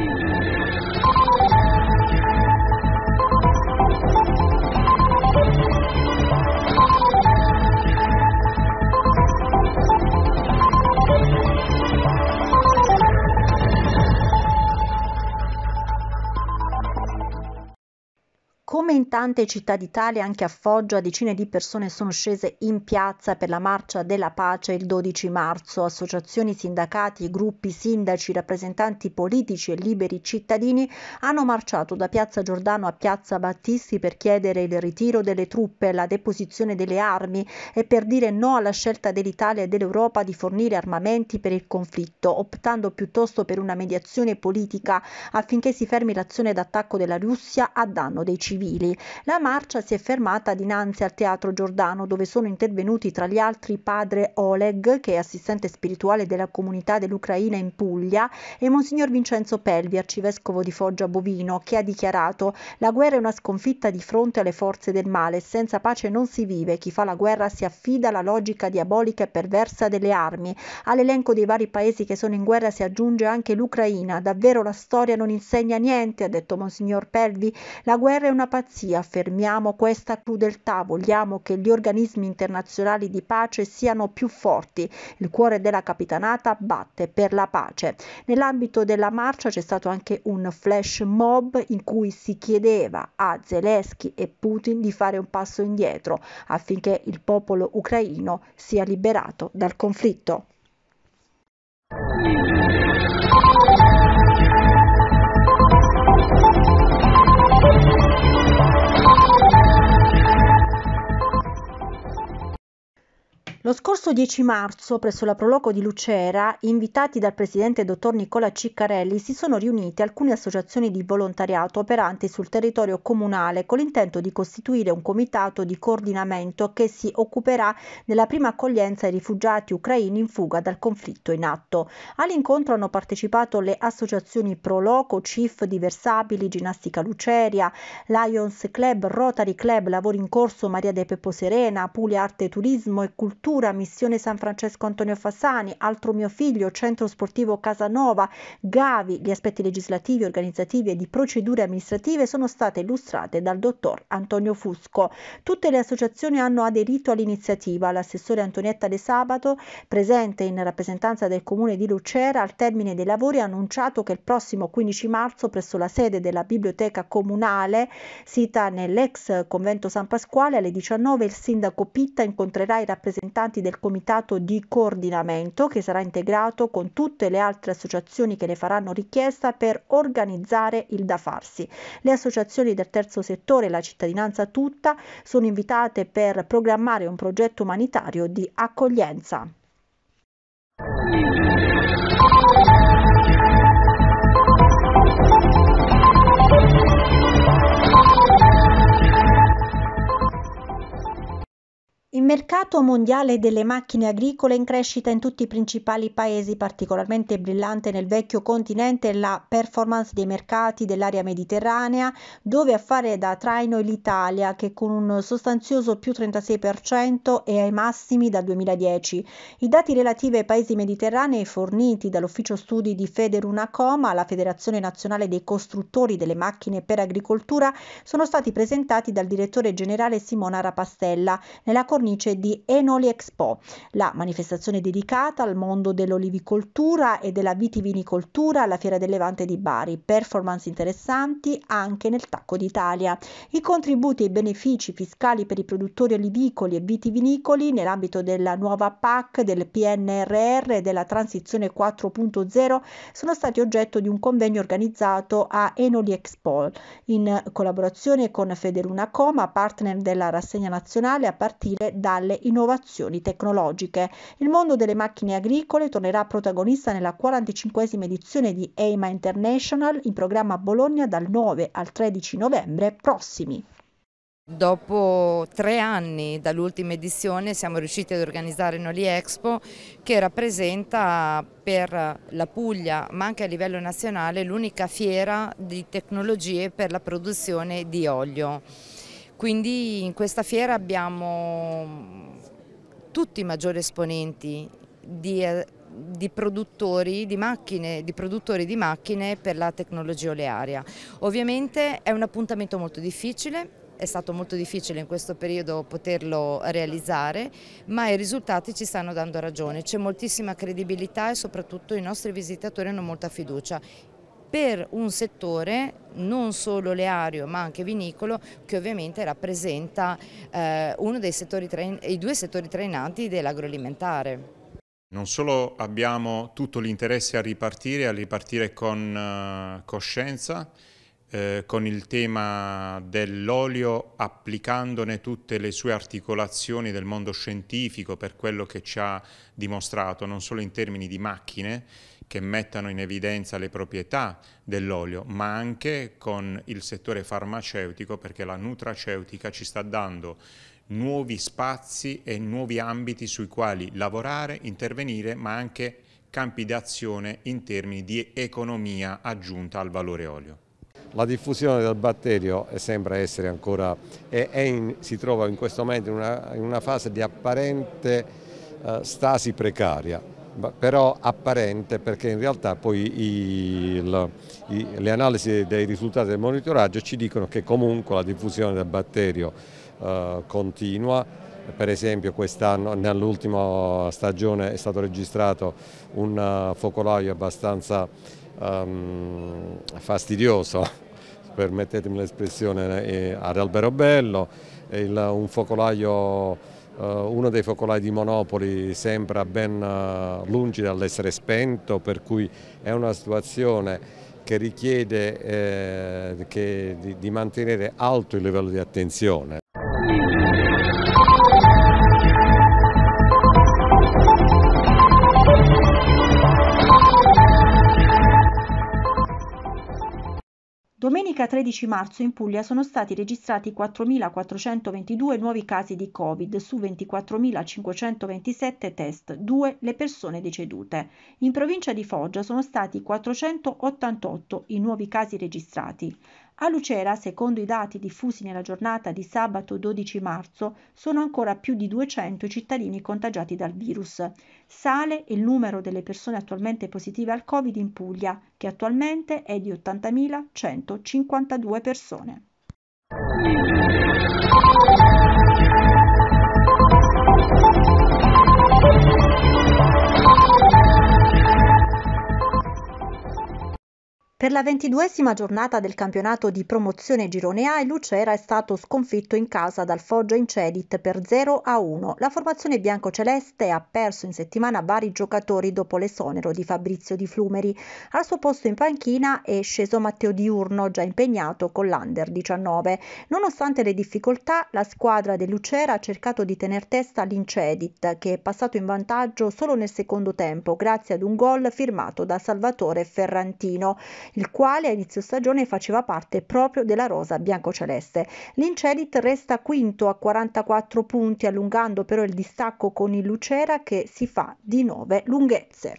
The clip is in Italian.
Thank you. Come in tante città d'Italia, anche a Foggia decine di persone sono scese in piazza per la marcia della pace il 12 marzo. Associazioni, sindacati, gruppi, sindaci, rappresentanti politici e liberi cittadini hanno marciato da Piazza Giordano a Piazza Battisti per chiedere il ritiro delle truppe, la deposizione delle armi e per dire no alla scelta dell'Italia e dell'Europa di fornire armamenti per il conflitto, optando piuttosto per una mediazione politica affinché si fermi l'azione d'attacco della Russia a danno dei civili civili. La marcia si è fermata dinanzi al Teatro Giordano dove sono intervenuti tra gli altri padre Oleg, che è assistente spirituale della comunità dell'Ucraina in Puglia, e Monsignor Vincenzo Pelvi, arcivescovo di Foggia Bovino, che ha dichiarato la guerra è una sconfitta di fronte alle forze del male, senza pace non si vive, chi fa la guerra si affida alla logica diabolica e perversa delle armi. All'elenco dei vari paesi che sono in guerra si aggiunge anche l'Ucraina, davvero la storia non insegna niente, ha detto Monsignor Pelvi, la guerra è una pazzia, fermiamo questa crudeltà, vogliamo che gli organismi internazionali di pace siano più forti. Il cuore della capitanata batte per la pace. Nell'ambito della marcia c'è stato anche un flash mob in cui si chiedeva a Zelensky e Putin di fare un passo indietro affinché il popolo ucraino sia liberato dal conflitto. Lo scorso 10 marzo, presso la Proloco di Lucera, invitati dal presidente dottor Nicola Ciccarelli, si sono riunite alcune associazioni di volontariato operanti sul territorio comunale con l'intento di costituire un comitato di coordinamento che si occuperà della prima accoglienza ai rifugiati ucraini in fuga dal conflitto in atto. All'incontro hanno partecipato le associazioni Proloco, CIF Diversabili, Ginnastica Luceria, Lions Club, Rotary Club, Lavori in Corso, Maria De Pepo Serena, Puglia Arte Turismo e Cultura Cultura, Missione San Francesco Antonio Fassani, Altro mio figlio, Centro Sportivo Casanova, Gavi, gli aspetti legislativi, organizzativi e di procedure amministrative sono state illustrate dal dottor Antonio Fusco. Tutte le associazioni hanno aderito all'iniziativa. L'assessore Antonietta De Sabato, presente in rappresentanza del comune di Lucera, al termine dei lavori ha annunciato che il prossimo 15 marzo presso la sede della biblioteca comunale, sita nell'ex convento San Pasquale alle 19, il sindaco Pitta incontrerà i rappresentanti rappresentanti del comitato di coordinamento che sarà integrato con tutte le altre associazioni che ne faranno richiesta per organizzare il da farsi. Le associazioni del terzo settore e la cittadinanza tutta sono invitate per programmare un progetto umanitario di accoglienza. mercato mondiale delle macchine agricole in crescita in tutti i principali paesi, particolarmente brillante nel vecchio continente la performance dei mercati dell'area mediterranea, dove a fare da traino è l'Italia che con un sostanzioso più 36% è ai massimi dal 2010. I dati relativi ai paesi mediterranei forniti dall'ufficio studi di Federunacoma la Federazione Nazionale dei Costruttori delle Macchine per Agricoltura sono stati presentati dal direttore generale Simona Rapastella nella cornice cornice di Enoli Expo, la manifestazione dedicata al mondo dell'olivicoltura e della vitivinicoltura alla Fiera del Levante di Bari, performance interessanti anche nel Tacco d'Italia. I contributi e i benefici fiscali per i produttori olivicoli e vitivinicoli nell'ambito della nuova PAC, del PNRR e della transizione 4.0 sono stati oggetto di un convegno organizzato a Enoli Expo in collaborazione con Federuna Coma, partner della rassegna nazionale a partire da dalle innovazioni tecnologiche. Il mondo delle macchine agricole tornerà protagonista nella 45 edizione di EIMA International in programma a Bologna dal 9 al 13 novembre prossimi. Dopo tre anni dall'ultima edizione siamo riusciti ad organizzare Noli Expo che rappresenta per la Puglia ma anche a livello nazionale l'unica fiera di tecnologie per la produzione di olio. Quindi in questa fiera abbiamo tutti i maggiori esponenti di, eh, di produttori di macchine, di produttori di macchine per la tecnologia olearia. Ovviamente è un appuntamento molto difficile, è stato molto difficile in questo periodo poterlo realizzare, ma i risultati ci stanno dando ragione, c'è moltissima credibilità e soprattutto i nostri visitatori hanno molta fiducia per un settore non solo leario ma anche vinicolo che ovviamente rappresenta eh, uno dei settori, i due settori trainanti dell'agroalimentare. Non solo abbiamo tutto l'interesse a ripartire, a ripartire con uh, coscienza, eh, con il tema dell'olio applicandone tutte le sue articolazioni del mondo scientifico per quello che ci ha dimostrato, non solo in termini di macchine, che mettano in evidenza le proprietà dell'olio, ma anche con il settore farmaceutico perché la nutraceutica ci sta dando nuovi spazi e nuovi ambiti sui quali lavorare, intervenire, ma anche campi d'azione in termini di economia aggiunta al valore olio. La diffusione del batterio sembra essere ancora, è, è in, si trova in questo momento in una, in una fase di apparente eh, stasi precaria però apparente perché in realtà poi il, i, le analisi dei risultati del monitoraggio ci dicono che comunque la diffusione del batterio eh, continua, per esempio quest'anno nell'ultima stagione è stato registrato un eh, focolaio abbastanza um, fastidioso, permettetemi l'espressione, eh, ad Alberobello, il, un focolaio eh, uno dei focolai di Monopoli sembra ben eh, lungi dall'essere spento, per cui è una situazione che richiede eh, che, di, di mantenere alto il livello di attenzione. domenica 13 marzo in Puglia sono stati registrati 4.422 nuovi casi di Covid su 24.527 test, 2 le persone decedute. In provincia di Foggia sono stati 488 i nuovi casi registrati. A Lucera, secondo i dati diffusi nella giornata di sabato 12 marzo, sono ancora più di 200 i cittadini contagiati dal virus. Sale il numero delle persone attualmente positive al Covid in Puglia, che attualmente è di 80.152 persone. Per la ventiduesima giornata del campionato di promozione Girone A, il Lucera è stato sconfitto in casa dal Foggia Incedit per 0 a 1. La formazione biancoceleste ha perso in settimana vari giocatori dopo l'esonero di Fabrizio Di Flumeri. Al suo posto in panchina è sceso Matteo Diurno, già impegnato con l'Under 19. Nonostante le difficoltà, la squadra del Lucera ha cercato di tener testa all'Incedit, che è passato in vantaggio solo nel secondo tempo grazie ad un gol firmato da Salvatore Ferrantino il quale a inizio stagione faceva parte proprio della rosa biancoceleste. L'Incelit resta quinto a 44 punti, allungando però il distacco con il Lucera che si fa di 9 lunghezze.